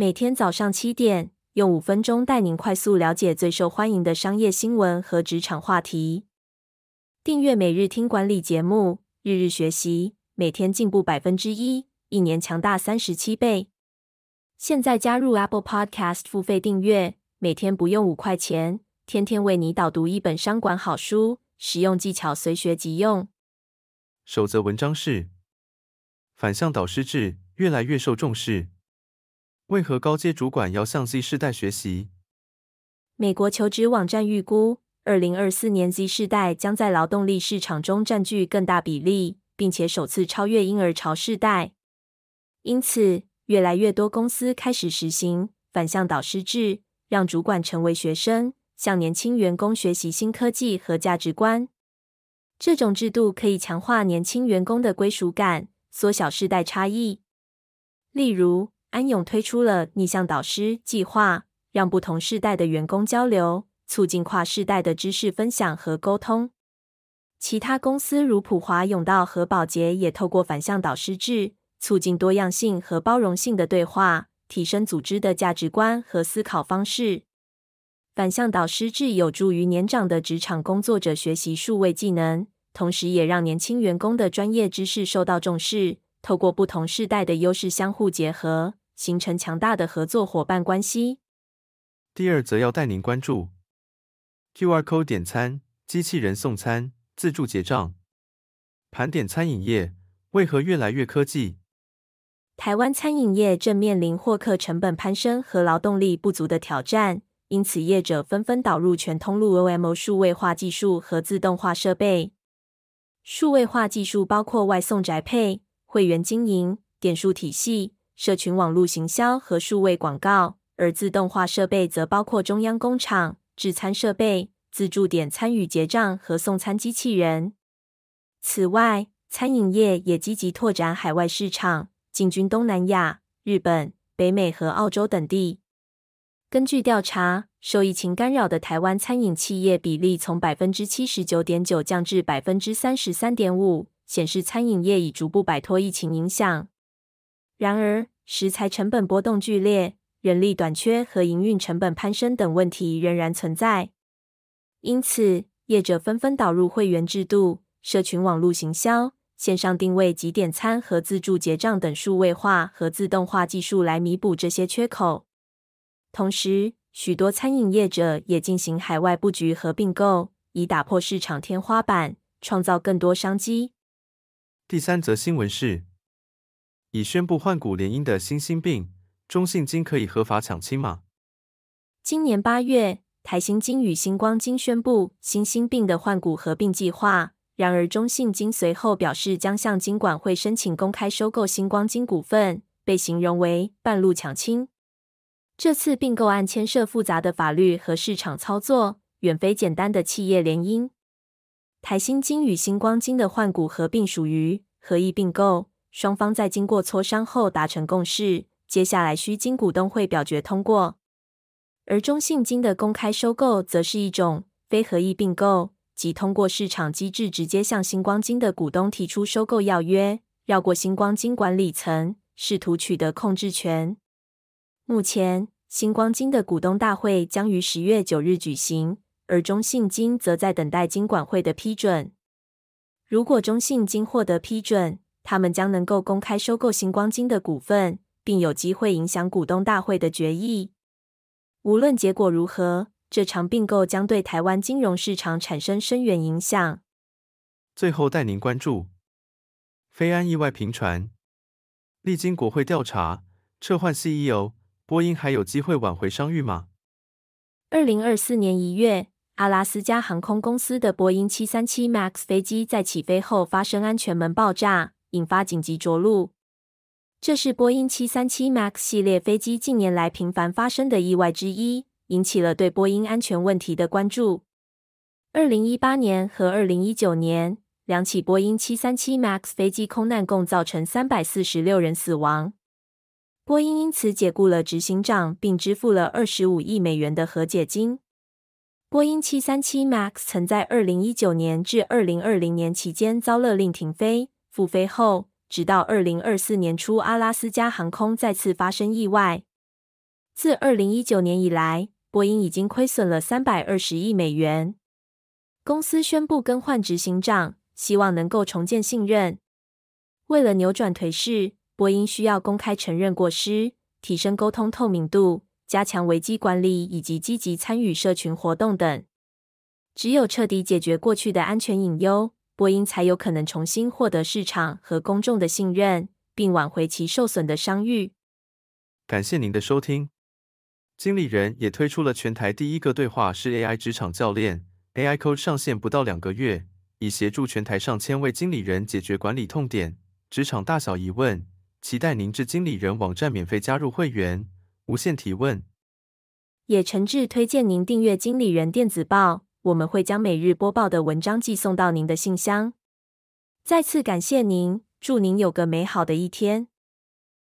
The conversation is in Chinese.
每天早上七点，用五分钟带您快速了解最受欢迎的商业新闻和职场话题。订阅每日听管理节目，日日学习，每天进步百分之一，一年强大三十七倍。现在加入 Apple Podcast 付费订阅，每天不用五块钱，天天为你导读一本商管好书，实用技巧随学即用。守则文章是反向导师制，越来越受重视。为何高阶主管要向 Z 世代学习？美国求职网站预估，二零二四年 Z 世代将在劳动力市场中占据更大比例，并且首次超越婴儿潮世代。因此，越来越多公司开始实行反向导师制，让主管成为学生，向年轻员工学习新科技和价值观。这种制度可以强化年轻员工的归属感，缩小世代差异。例如，安永推出了逆向导师计划，让不同世代的员工交流，促进跨世代的知识分享和沟通。其他公司如普华永道和宝洁也透过反向导师制，促进多样性和包容性的对话，提升组织的价值观和思考方式。反向导师制有助于年长的职场工作者学习数位技能，同时也让年轻员工的专业知识受到重视，透过不同世代的优势相互结合。形成强大的合作伙伴关系。第二，则要带您关注 QR Code 点餐、机器人送餐、自助结账。盘点餐饮业为何越来越科技？台湾餐饮业正面临获客成本攀升和劳动力不足的挑战，因此业者纷纷导入全通路 O M O 数位化技术和自动化设备。数位化技术包括外送宅配、会员经营、点数体系。社群网络行销和数位广告，而自动化设备则包括中央工厂制餐设备、自助点餐与结账和送餐机器人。此外，餐饮业也积极拓展海外市场，进军东南亚、日本、北美和澳洲等地。根据调查，受疫情干扰的台湾餐饮企业比例从百分之七十九点九降至百分之三十三点五，显示餐饮业已逐步摆脱疫情影响。然而，食材成本波动剧烈、人力短缺和营运成本攀升等问题仍然存在，因此业者纷纷导入会员制度、社群网络行销、线上定位及点餐和自助结账等数位化和自动化技术来弥补这些缺口。同时，许多餐饮业者也进行海外布局和并购，以打破市场天花板，创造更多商机。第三则新闻是。已宣布换股联姻的新兴病中信金可以合法抢亲吗？今年八月，台新金与星光金宣布新兴病的换股合并计划，然而中信金随后表示将向金管会申请公开收购星光金股份，被形容为半路抢亲。这次并购案牵涉复杂的法律和市场操作，远非简单的企业联姻。台新金与星光金的换股合并属于合意并购。双方在经过磋商后达成共识，接下来需经股东会表决通过。而中信金的公开收购则是一种非合意并购，即通过市场机制直接向星光金的股东提出收购要约，绕过星光金管理层，试图取得控制权。目前，星光金的股东大会将于十月九日举行，而中信金则在等待金管会的批准。如果中信金获得批准，他们将能够公开收购星光金的股份，并有机会影响股东大会的决议。无论结果如何，这场并购将对台湾金融市场产生深远影响。最后，带您关注：飞安意外频传，历经国会调查、撤换 CEO，波音还有机会挽回商誉吗？二零二四年一月，阿拉斯加航空公司的波音七三七 MAX 飞机在起飞后发生安全门爆炸。引发紧急着陆，这是波音七三七 MAX 系列飞机近年来频繁发生的意外之一，引起了对波音安全问题的关注。二零一八年和二零一九年，两起波音七三七 MAX 飞机空难共造成三百四十六人死亡。波音因此解雇了执行长，并支付了二十五亿美元的和解金。波音七三七 MAX 曾在二零一九年至二零二零年期间遭勒令停飞。复飞后，直到二零二四年初，阿拉斯加航空再次发生意外。自二零一九年以来，波音已经亏损了三百二十亿美元。公司宣布更换执行长，希望能够重建信任。为了扭转颓势，波音需要公开承认过失，提升沟通透明度，加强危机管理，以及积极参与社群活动等。只有彻底解决过去的安全隐忧。波音才有可能重新获得市场和公众的信任，并挽回其受损的商誉。感谢您的收听。经理人也推出了全台第一个对话式 AI 职场教练 AI Coach 上线不到两个月，已协助全台上千位经理人解决管理痛点、职场大小疑问。期待您至经理人网站免费加入会员，无限提问。也诚挚推荐您订阅经理人电子报。我们会将每日播报的文章寄送到您的信箱。再次感谢您，祝您有个美好的一天。